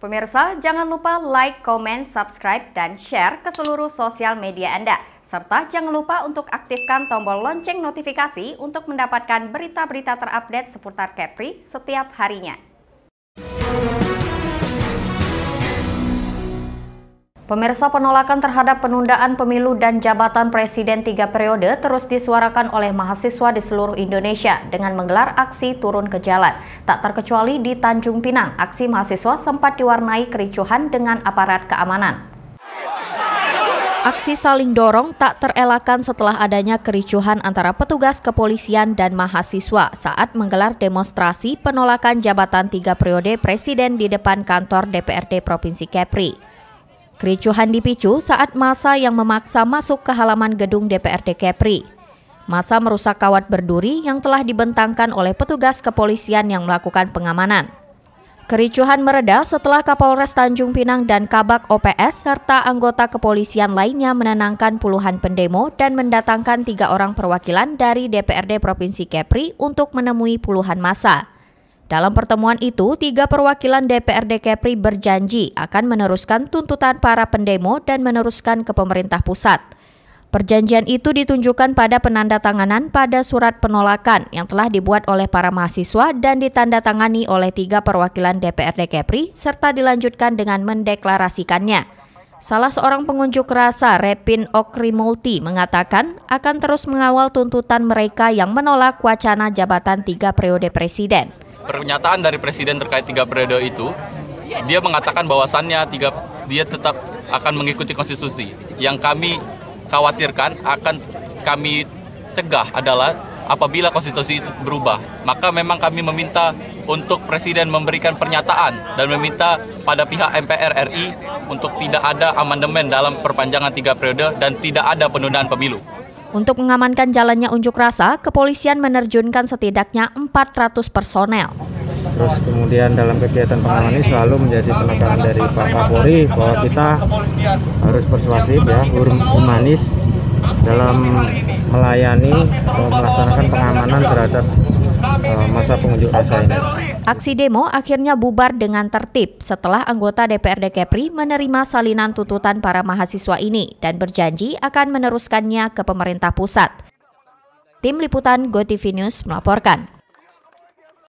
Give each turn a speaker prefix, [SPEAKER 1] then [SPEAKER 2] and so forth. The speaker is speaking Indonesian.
[SPEAKER 1] Pemirsa, jangan lupa like, comment, subscribe, dan share ke seluruh sosial media Anda. Serta jangan lupa untuk aktifkan tombol lonceng notifikasi untuk mendapatkan berita-berita terupdate seputar Capri setiap harinya. Pemirsa penolakan terhadap penundaan pemilu dan jabatan presiden tiga periode terus disuarakan oleh mahasiswa di seluruh Indonesia dengan menggelar aksi turun ke jalan. Tak terkecuali di Tanjung Pinang, aksi mahasiswa sempat diwarnai kericuhan dengan aparat keamanan. Aksi saling dorong tak terelakkan setelah adanya kericuhan antara petugas kepolisian dan mahasiswa saat menggelar demonstrasi penolakan jabatan tiga periode presiden di depan kantor DPRD Provinsi Kepri. Kericuhan dipicu saat masa yang memaksa masuk ke halaman gedung DPRD Kepri. Masa merusak kawat berduri yang telah dibentangkan oleh petugas kepolisian yang melakukan pengamanan. Kericuhan mereda setelah Kapolres Tanjung Pinang dan Kabak OPS serta anggota kepolisian lainnya menenangkan puluhan pendemo dan mendatangkan tiga orang perwakilan dari DPRD Provinsi Kepri untuk menemui puluhan masa. Dalam pertemuan itu, tiga perwakilan DPRD Kepri berjanji akan meneruskan tuntutan para pendemo dan meneruskan ke pemerintah pusat. Perjanjian itu ditunjukkan pada penandatanganan pada surat penolakan yang telah dibuat oleh para mahasiswa dan ditandatangani oleh tiga perwakilan DPRD Kepri serta dilanjutkan dengan mendeklarasikannya. Salah seorang pengunjuk rasa, Repin Okrimulti, mengatakan akan terus mengawal tuntutan mereka yang menolak wacana jabatan tiga periode presiden
[SPEAKER 2] pernyataan dari presiden terkait tiga periode itu, dia mengatakan bahwasannya tiga dia tetap akan mengikuti konstitusi. Yang kami khawatirkan akan kami cegah adalah apabila konstitusi itu berubah, maka memang kami meminta untuk presiden memberikan pernyataan dan meminta pada pihak MPR RI untuk tidak ada amandemen dalam perpanjangan tiga periode dan tidak ada penundaan pemilu.
[SPEAKER 1] Untuk mengamankan jalannya unjuk rasa, kepolisian menerjunkan setidaknya 400 personel.
[SPEAKER 2] Terus kemudian dalam kegiatan pengamanan ini selalu menjadi penekanan dari Pak Kapolri bahwa kita harus persuasif ya, humanis dalam melayani atau melaksanakan pengamanan terhadap Eh, masa pengunjuk rasa ini.
[SPEAKER 1] Aksi demo akhirnya bubar dengan tertib setelah anggota DPRD Kepri menerima salinan tuntutan para mahasiswa ini dan berjanji akan meneruskannya ke pemerintah pusat. Tim Liputan GoTV News melaporkan.